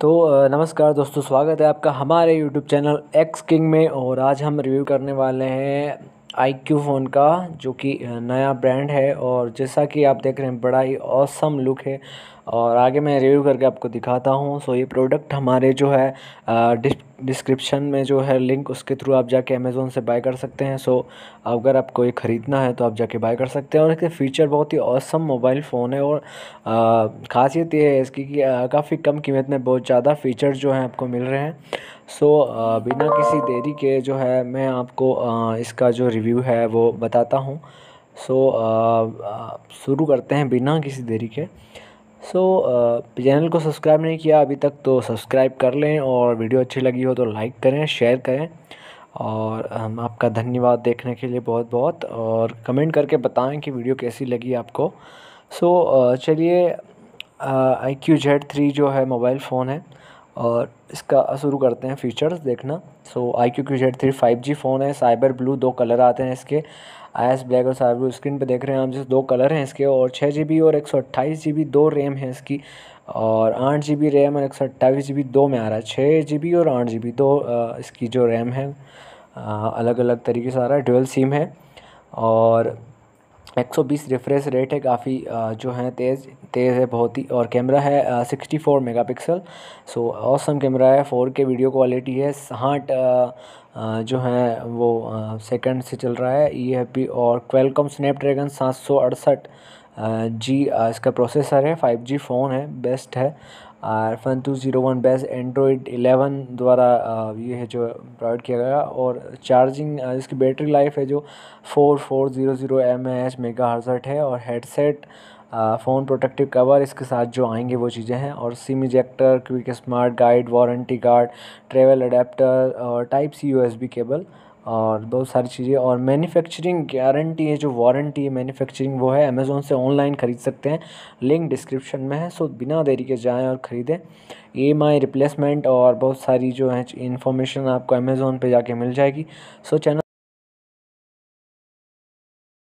तो नमस्कार दोस्तों स्वागत है आपका हमारे यूट्यूब चैनल एक्स किंग में और आज हम रिव्यू करने वाले हैं आई क्यू फ़ोन का जो कि नया ब्रांड है और जैसा कि आप देख रहे हैं बड़ा ही औसम लुक है और आगे मैं रिव्यू करके आपको दिखाता हूँ सो ये प्रोडक्ट हमारे जो है डिस्क्रिप्शन में जो है लिंक उसके थ्रू आप जाके अमेज़ोन से बाय कर सकते हैं सो अगर आपको ये ख़रीदना है तो आप जाके बाय कर सकते हैं और इसके फ़ीचर बहुत ही औसम मोबाइल फ़ोन है और ख़ासियत ये है इसकी कि काफ़ी कम कीमत में बहुत ज़्यादा फ़ीचर जो हैं आपको मिल रहे हैं सो uh, बिना किसी देरी के जो है मैं आपको uh, इसका जो रिव्यू है वो बताता हूँ सो uh, शुरू करते हैं बिना किसी देरी के सो so, चैनल को सब्सक्राइब नहीं किया अभी तक तो सब्सक्राइब कर लें और वीडियो अच्छी लगी हो तो लाइक करें शेयर करें और हम um, आपका धन्यवाद देखने के लिए बहुत बहुत और कमेंट करके बताएं कि वीडियो कैसी लगी आपको सो so, चलिए आई क्यू जेड थ्री जो है मोबाइल फ़ोन है और इसका शुरू करते हैं फीचर्स देखना so I Q Q Z three five G phone है साइबर ब्लू दो कलर आते हैं इसके आई एस ब्लैक और साइबर ब्लू स्क्रीन पे देख रहे हैं हम जैसे दो कलर हैं इसके और छः जी बी और एक सौ अट्ठाईस जी बी दो रैम है इसकी और आठ जी बी रैम और एक सौ अट्ठाईस जी बी दो में आ रहा है छः जी बी और आठ जी बी दो इसकी जो रैम है अलग अलग तरीके से आ रहा है डुअल सिम है और 120 रिफ्रेश रेट है काफ़ी जो है तेज़ तेज़ है बहुत ही और कैमरा है 64 मेगापिक्सल सो ऑसम कैमरा है 4K वीडियो क्वालिटी है साठ जो है वो सेकंड से चल रहा है ई एफ पी और क्वेलकॉम स्नैपड्रैगन सात सौ अड़सठ जी इसका प्रोसेसर है फाइव जी फ़ोन है बेस्ट है और fun two zero one best Android eleven द्वारा ये है जो प्रोवाइड किया गया और चार्जिंग इसकी बैटरी लाइफ है जो four four zero zero M H mega हर्जट है और हेडसेट फ़ोन प्रोटेक्टिव कवर इसके साथ जो आएंगे वो चीज़ें हैं और SIM ejector quick smart guide warranty card travel adapter और टाइप सी यू केबल और बहुत सारी चीज़ें और मैन्युफैक्चरिंग गारंटी है जो वारंटी है मैन्युफैक्चरिंग वो है अमेज़ोन से ऑनलाइन ख़रीद सकते हैं लिंक डिस्क्रिप्शन में है सो बिना देरी के जाएं और ख़रीदें ई रिप्लेसमेंट और बहुत सारी जो है इन्फॉर्मेशन आपको अमेज़ोन पे जाके मिल जाएगी सो चैनल